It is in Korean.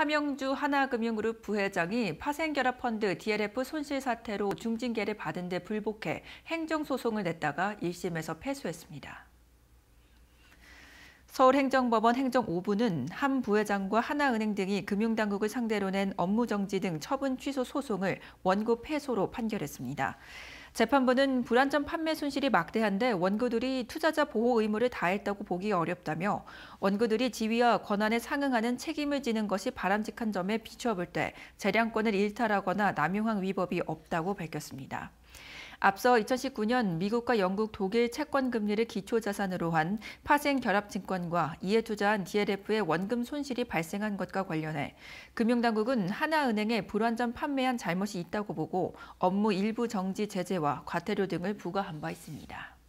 함영주 하나금융그룹 부회장이 파생결합펀드 DLF 손실 사태로 중징계를 받은 데 불복해 행정소송을 냈다가 1심에서 패소했습니다. 서울행정법원 행정 5부는 한 부회장과 하나은행 등이 금융당국을 상대로 낸 업무정지 등 처분 취소 소송을 원고 패소로 판결했습니다. 재판부는 불안전 판매 손실이 막대한데 원고들이 투자자 보호 의무를 다했다고 보기 어렵다며 원고들이 지위와 권한에 상응하는 책임을 지는 것이 바람직한 점에 비추어 볼 때 재량권을 일탈하거나 남용한 위법이 없다고 밝혔습니다. 앞서 2019년 미국과 영국, 독일 채권 금리를 기초 자산으로 한 파생 결합증권과 이에 투자한 DLF의 원금 손실이 발생한 것과 관련해 금융당국은 하나은행에 불완전 판매한 잘못이 있다고 보고 업무 일부 정지 제재와 과태료 등을 부과한 바 있습니다.